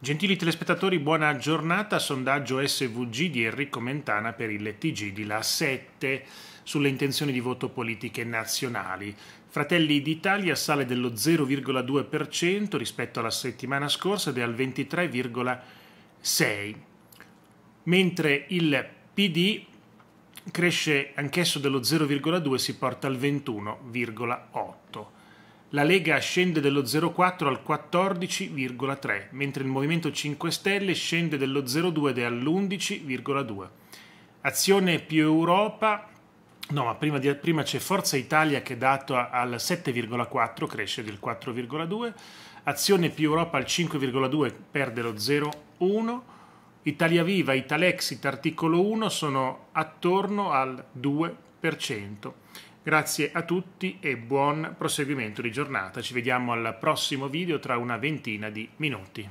Gentili telespettatori, buona giornata. Sondaggio SVG di Enrico Mentana per il TG di La 7 sulle intenzioni di voto politiche nazionali. Fratelli d'Italia sale dello 0,2% rispetto alla settimana scorsa ed è al 23,6%, mentre il PD cresce anch'esso dello 0,2% e si porta al 21,8%. La Lega scende dello 0,4 al 14,3, mentre il Movimento 5 Stelle scende dello 0,2 ed è all'11,2. Azione più Europa, no ma prima, di, prima c'è Forza Italia che è dato al 7,4, cresce del 4,2, Azione più Europa al 5,2, perde lo 0,1, Italia Viva, Italexit, articolo 1 sono attorno al 2%. Grazie a tutti e buon proseguimento di giornata. Ci vediamo al prossimo video tra una ventina di minuti.